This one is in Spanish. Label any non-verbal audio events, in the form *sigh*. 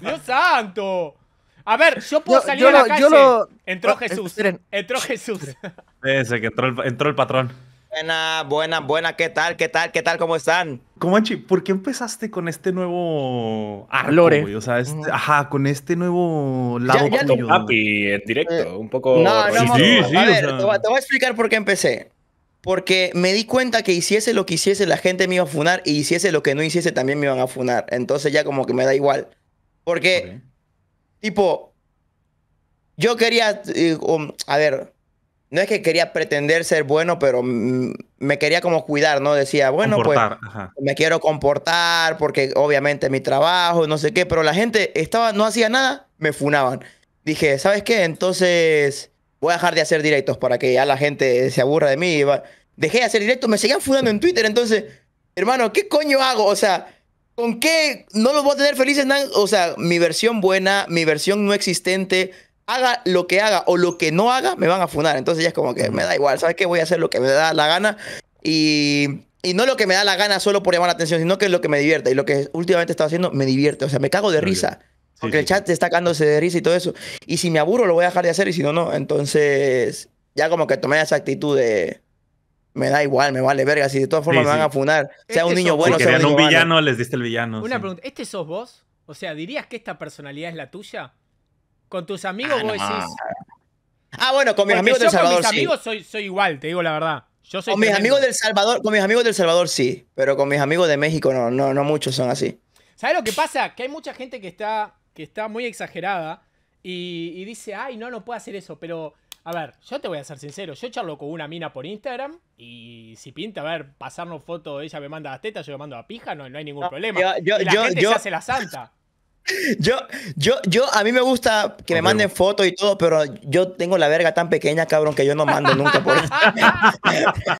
Dios santo. A ver, yo puedo salir a la calle. Entró ah, Jesús. Entró Jesús. Ese que entró el, patrón. Buena, buena, buena. ¿Qué tal? ¿Qué tal? ¿Qué tal? ¿Cómo están? Comanche, ¿por qué empezaste con este nuevo Arlore. O sea, este, ajá, con este nuevo lado ya, ya tuyo. Papi, en directo, eh, un poco... No, no, no, a ver, te voy a explicar por qué empecé. Porque me di cuenta que hiciese lo que hiciese, la gente me iba a funar, y hiciese lo que no hiciese, también me iban a funar. Entonces ya como que me da igual. Porque, tipo, yo quería, eh, a ver, no es que quería pretender ser bueno, pero me quería como cuidar, ¿no? Decía, bueno, pues me quiero comportar porque obviamente mi trabajo, no sé qué, pero la gente estaba, no hacía nada, me funaban. Dije, ¿sabes qué? Entonces voy a dejar de hacer directos para que ya la gente se aburra de mí. Dejé de hacer directos, me seguían funando en Twitter, entonces, hermano, ¿qué coño hago? O sea, ¿Con qué no los voy a tener felices? O sea, mi versión buena, mi versión no existente, haga lo que haga o lo que no haga, me van a funar. Entonces ya es como que me da igual, ¿sabes qué? Voy a hacer lo que me da la gana y, y no lo que me da la gana solo por llamar la atención, sino que es lo que me divierte. Y lo que últimamente estaba haciendo me divierte, o sea, me cago de risa. Porque el chat está cagándose de risa y todo eso. Y si me aburro, lo voy a dejar de hacer y si no, no. Entonces, ya como que tomé esa actitud de, me da igual, me vale verga. Si de todas formas me van a funar, sea este un niño bueno, sea un, niño un villano, les diste el villano. Una pregunta, ¿este sos vos? O sea, ¿dirías que esta personalidad es la tuya? Con tus amigos ah, vos Ah, bueno, con mis amigos del Salvador. Con mis amigos soy, igual, te digo la verdad. con mis amigos del Salvador, con mis amigos del Salvador sí, pero con mis amigos de México no, no, no muchos son así. ¿Sabes lo que pasa? Que hay mucha gente que está, que está muy exagerada y, y, dice, ay, no, no puedo hacer eso, pero a ver, yo te voy a ser sincero. Yo charlo con una mina por Instagram y si pinta, a ver, pasarnos fotos, ella me manda las tetas, yo le mando la pija, no, hay ningún problema. Yo, yo, la gente se hace la santa. *laughs* Yo, yo, yo, a mí me gusta que me manden fotos y todo, pero yo tengo la verga tan pequeña, cabrón, que yo no mando nunca por *laughs*